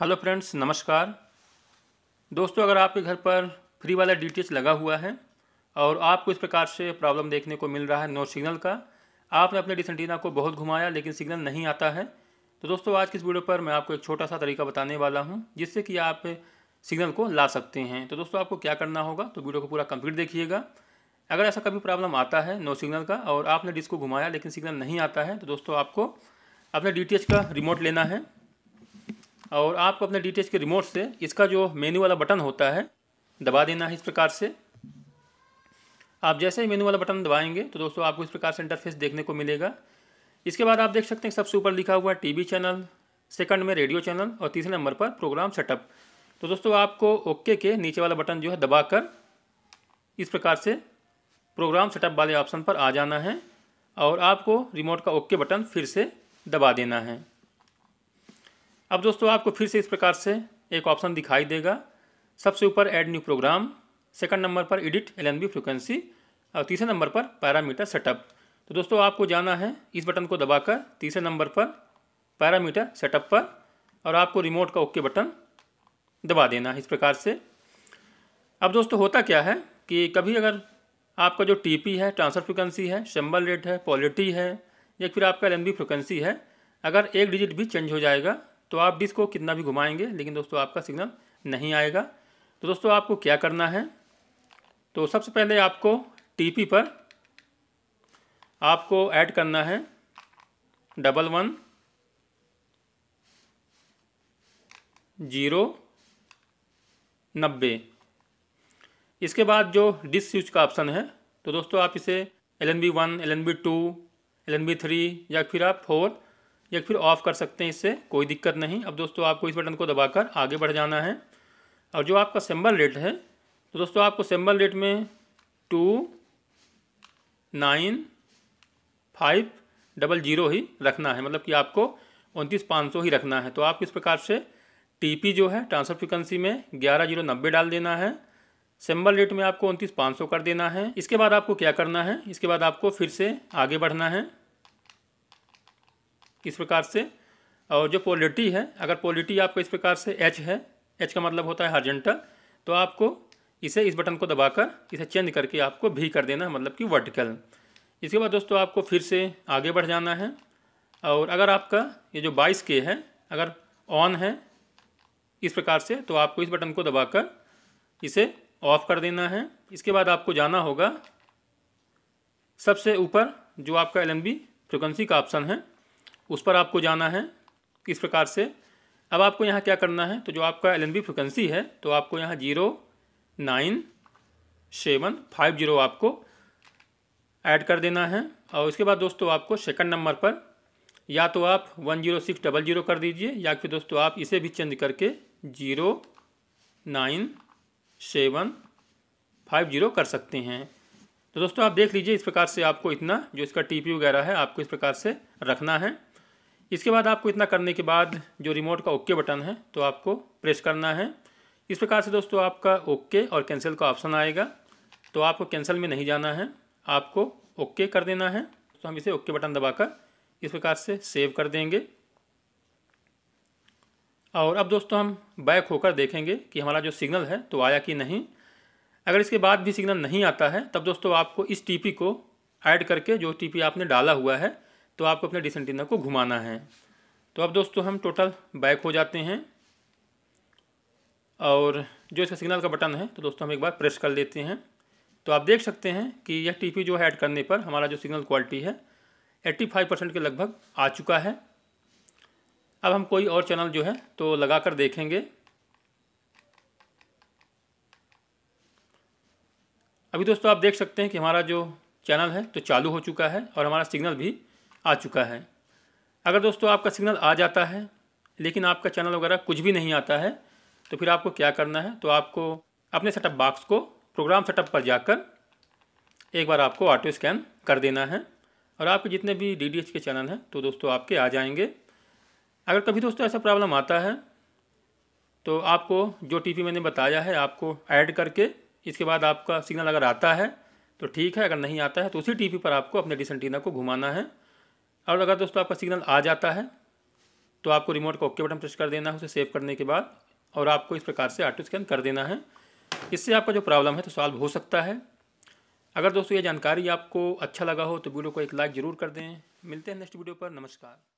hello friends नमस्कार दोस्तों अगर आपके घर पर फ्री वाला डी लगा हुआ है और आपको इस प्रकार से प्रॉब्लम देखने को मिल रहा है नो सिग्नल का आपने अपने डिसंटीना को बहुत घुमाया लेकिन सिग्नल नहीं आता है तो दोस्तों आज की इस वीडियो पर मैं आपको एक छोटा सा तरीका बताने वाला हूं जिससे कि आप सिग्नल को ला सकते हैं तो दोस्तों आपको क्या करना होगा तो वीडियो को पूरा कंप्लीट देखिएगा अगर ऐसा कभी प्रॉब्लम आता है नो सिग्नल का और आपने डिस्क को घुमाया लेकिन सिग्नल नहीं आता है तो दोस्तों आपको अपने डी का रिमोट लेना है और आपको अपने डी के रिमोट से इसका जो मेन्यू वाला बटन होता है दबा देना है इस प्रकार से आप जैसे ही मेन्यू वाला बटन दबाएंगे तो दोस्तों आपको इस प्रकार से इंटरफेस देखने को मिलेगा इसके बाद आप देख सकते हैं सबसे ऊपर लिखा हुआ है वी चैनल सेकंड में रेडियो चैनल और तीसरे नंबर पर प्रोग्राम सेटअप तो दोस्तों आपको ओके के नीचे वाला बटन जो है दबाकर इस प्रकार से प्रोग्राम सेटअप वाले ऑप्शन पर आ जाना है और आपको रिमोट का ओके बटन फिर से दबा देना है अब दोस्तों आपको फिर से इस प्रकार से एक ऑप्शन दिखाई देगा सबसे ऊपर add new program second number पर एडिट एल एन फ्रिक्वेंसी और तीसरे नंबर पर पैरामीटर सेटअप तो दोस्तों आपको जाना है इस बटन को दबाकर तीसरे नंबर पर पैरामीटर सेटअप पर और आपको रिमोट का ओके बटन दबा देना है इस प्रकार से अब दोस्तों होता क्या है कि कभी अगर आपका जो टीपी है ट्रांसफर फ्रिक्वेंसी है शंबल रेट है पॉलिटी है या फिर आपका एल एन है अगर एक डिजिट भी चेंज हो जाएगा तो आप डिस्क को कितना भी घुमाएंगे लेकिन दोस्तों आपका सिग्नल नहीं आएगा तो दोस्तों आपको क्या करना है तो सबसे पहले आपको टीपी पर आपको ऐड करना है डबल वन जीरो नब्बे इसके बाद जो डिस्क स्विच का ऑप्शन है तो दोस्तों आप इसे L N B one L N B two L N B three या फिर आप फोर या फिर ऑफ़ कर सकते हैं इससे कोई दिक्कत नहीं अब दोस्तों आपको इस बटन को दबाकर आगे बढ़ जाना है और जो आपका सिंबल रेट है तो दोस्तों आपको सिंबल रेट में two nine five double zero ही रखना है मतलब कि आपको उनतीस पाँच सौ ही रखना है तो आप इस प्रकार से टीपी जो है ट्रांसफर फ्रिक्वेंसी में ग्यारह जीरो नब्बे डाल देना है सिंबल रेट में आपको उनतीस पाँच सौ कर देना है इसके बाद आपको क्या करना है इसके बाद आपको फिर से आगे बढ़ना है किस प्रकार से और जो पोलिटी है अगर पोलिटी आपको इस प्रकार से एच है एच का मतलब होता है हार्जेंटल तो आपको इसे इस बटन को दबाकर इसे चेंज करके आपको भी कर देना है मतलब कि वर्टिकल इसके बाद दोस्तों आपको फिर से आगे बढ़ जाना है और अगर आपका ये जो बाईस के है अगर ऑन है इस प्रकार से तो आपको इस बटन को दबाकर इसे ऑफ कर देना है इसके बाद आपको जाना होगा सबसे ऊपर जो आपका एल एन फ्रिक्वेंसी का ऑप्शन है उस पर आपको जाना है इस प्रकार से अब आपको यहाँ क्या करना है तो जो आपका एल एन बी फ्रिक्वेंसी है तो आपको यहाँ zero nine seven five zero आपको ऐड कर देना है और इसके बाद दोस्तों आपको सेकंड नंबर पर या तो आप one zero six double zero कर दीजिए या फिर दोस्तों आप इसे भी चेंज करके zero nine seven five zero कर सकते हैं तो दोस्तों आप देख लीजिए इस प्रकार से आपको इतना जो इसका टी पी वगैरह है आपको इस प्रकार से रखना है इसके बाद आपको इतना करने के बाद जो रिमोट का ओके बटन है तो आपको प्रेस करना है इस प्रकार से दोस्तों आपका ओके और कैंसिल का ऑप्शन आएगा तो आपको कैंसिल में नहीं जाना है आपको ओके कर देना है तो हम इसे ओके बटन दबाकर इस प्रकार से सेव कर देंगे और अब दोस्तों हम बैक होकर देखेंगे कि हमारा जो सिग्नल है तो आया कि नहीं अगर इसके बाद भी सिग्नल नहीं आता है तब दोस्तों आपको इस टीपी को ऐड करके जो टीपी आपने डाला हुआ है तो आपको अपने डिस को घुमाना है तो अब दोस्तों हम टोटल बैक हो जाते हैं और जो इसका सिग्नल का बटन है तो दोस्तों हम एक बार प्रेस कर लेते हैं तो आप देख सकते हैं कि यह टी जो है ऐड करने पर हमारा जो सिग्नल क्वालिटी है 85 परसेंट के लगभग आ चुका है अब हम कोई और चैनल जो है तो लगा कर देखेंगे अभी दोस्तों आप देख सकते हैं कि हमारा जो चैनल है तो चालू हो चुका है और हमारा सिग्नल भी आ चुका है अगर दोस्तों आपका सिग्नल आ जाता है लेकिन आपका चैनल वगैरह कुछ भी नहीं आता है तो फिर आपको क्या करना है तो आपको अपने सेटअप बॉक्स को प्रोग्राम सेटअप पर जाकर एक बार आपको ऑटो स्कैन कर देना है और आपके जितने भी डी के चैनल हैं तो दोस्तों आपके आ जाएंगे अगर कभी दोस्तों ऐसा प्रॉब्लम आता है तो आपको जो टी मैंने बताया है आपको ऐड करके इसके बाद आपका सिग्नल अगर आता है तो ठीक है अगर नहीं आता है तो उसी टीपी पर आपको अपने डिसंटीना को घुमाना है और अगर दोस्तों आपका सिग्नल आ जाता है तो आपको रिमोट का ओके बटन प्रेस कर देना है उसे सेव करने के बाद और आपको इस प्रकार से आटो स्कैन कर देना है इससे आपका जो प्रॉब्लम है तो सॉल्व हो सकता है अगर दोस्तों ये जानकारी आपको अच्छा लगा हो तो वीडियो को एक लाइक ज़रूर कर दें मिलते हैं नेक्स्ट वीडियो पर नमस्कार